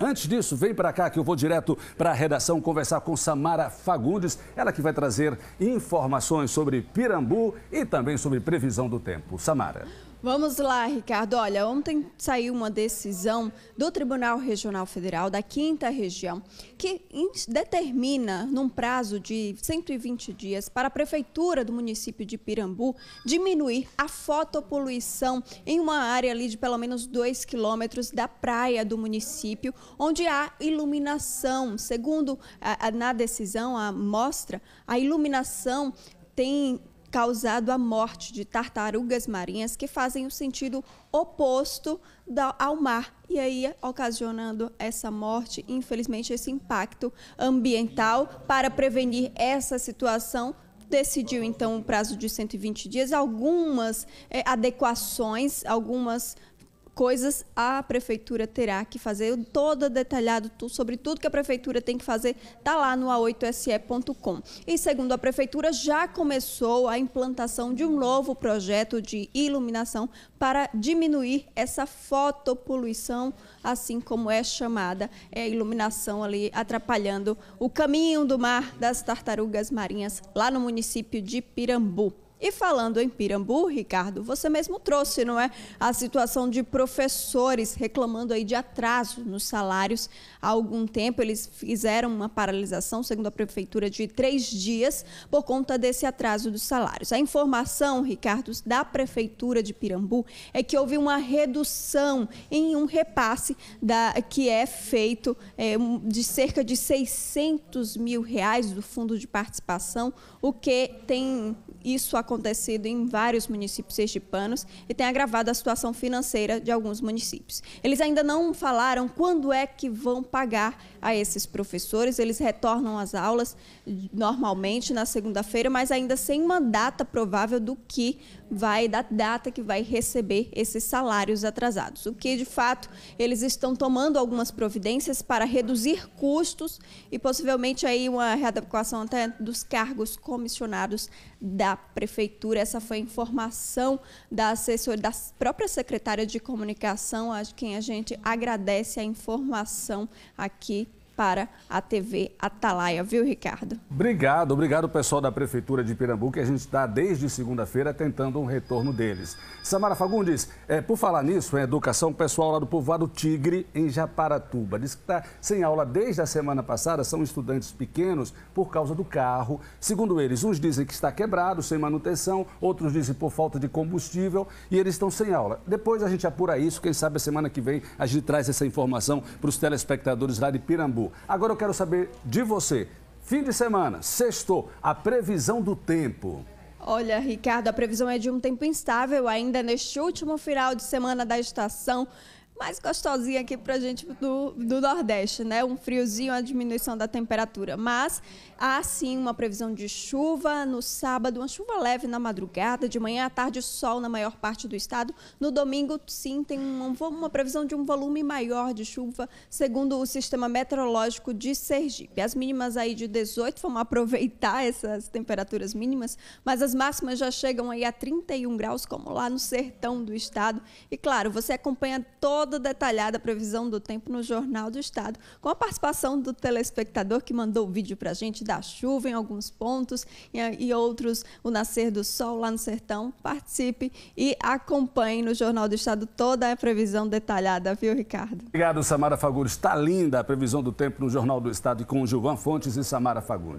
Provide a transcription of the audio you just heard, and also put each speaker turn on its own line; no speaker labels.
Antes disso, vem para cá que eu vou direto para a redação conversar com Samara Fagundes, ela que vai trazer informações sobre Pirambu e também sobre previsão do tempo. Samara.
Vamos lá, Ricardo. Olha, ontem saiu uma decisão do Tribunal Regional Federal da Quinta Região que determina, num prazo de 120 dias, para a Prefeitura do município de Pirambu diminuir a fotopoluição em uma área ali de pelo menos 2 quilômetros da praia do município, onde há iluminação. Segundo a, a, na decisão, a mostra, a iluminação tem causado a morte de tartarugas marinhas que fazem o sentido oposto ao mar e aí ocasionando essa morte, infelizmente esse impacto ambiental para prevenir essa situação decidiu então o um prazo de 120 dias, algumas é, adequações, algumas coisas a prefeitura terá que fazer, todo detalhado sobre tudo que a prefeitura tem que fazer, está lá no a8se.com. E segundo a prefeitura, já começou a implantação de um novo projeto de iluminação para diminuir essa fotopoluição, assim como é chamada, é iluminação ali atrapalhando o caminho do mar das tartarugas marinhas lá no município de Pirambu. E falando em Pirambu, Ricardo, você mesmo trouxe, não é? A situação de professores reclamando aí de atraso nos salários. Há algum tempo eles fizeram uma paralisação, segundo a prefeitura, de três dias por conta desse atraso dos salários. A informação, Ricardo, da prefeitura de Pirambu é que houve uma redução em um repasse da, que é feito é, de cerca de 600 mil reais do fundo de participação, o que tem isso acontecido em vários municípios sergipanos e tem agravado a situação financeira de alguns municípios. Eles ainda não falaram quando é que vão pagar a esses professores, eles retornam às aulas normalmente na segunda-feira, mas ainda sem uma data provável do que vai da data que vai receber esses salários atrasados. O que de fato eles estão tomando algumas providências para reduzir custos e possivelmente aí uma readequação até dos cargos comissionados da da prefeitura, essa foi a informação da assessora, da própria secretária de comunicação, a quem a gente agradece a informação aqui para a TV Atalaia, viu, Ricardo?
Obrigado, obrigado pessoal da Prefeitura de Pernambuco, que a gente está desde segunda-feira tentando um retorno deles. Samara Fagundes, é, por falar nisso, em é educação, o pessoal lá do povoado Tigre, em Japaratuba, diz que está sem aula desde a semana passada, são estudantes pequenos por causa do carro. Segundo eles, uns dizem que está quebrado, sem manutenção, outros dizem por falta de combustível e eles estão sem aula. Depois a gente apura isso, quem sabe a semana que vem a gente traz essa informação para os telespectadores lá de Pirambu. Agora eu quero saber de você. Fim de semana, sexto, a previsão do tempo.
Olha, Ricardo, a previsão é de um tempo instável ainda neste último final de semana da estação mais gostosinha aqui para gente do, do Nordeste, né? Um friozinho, a diminuição da temperatura. Mas há sim uma previsão de chuva no sábado, uma chuva leve na madrugada, de manhã à tarde, sol na maior parte do estado. No domingo, sim, tem uma, uma previsão de um volume maior de chuva, segundo o Sistema Meteorológico de Sergipe. As mínimas aí de 18, vamos aproveitar essas temperaturas mínimas, mas as máximas já chegam aí a 31 graus, como lá no sertão do estado. E claro, você acompanha todo toda detalhada a previsão do tempo no Jornal do Estado, com a participação do telespectador que mandou o vídeo para a gente da chuva em alguns pontos e, outros o nascer do sol lá no sertão. Participe e acompanhe no Jornal do Estado toda a previsão detalhada, viu, Ricardo?
Obrigado, Samara Fagundes. Está linda a previsão do tempo no Jornal do Estado com o Gilvan Fontes e Samara Fagundes.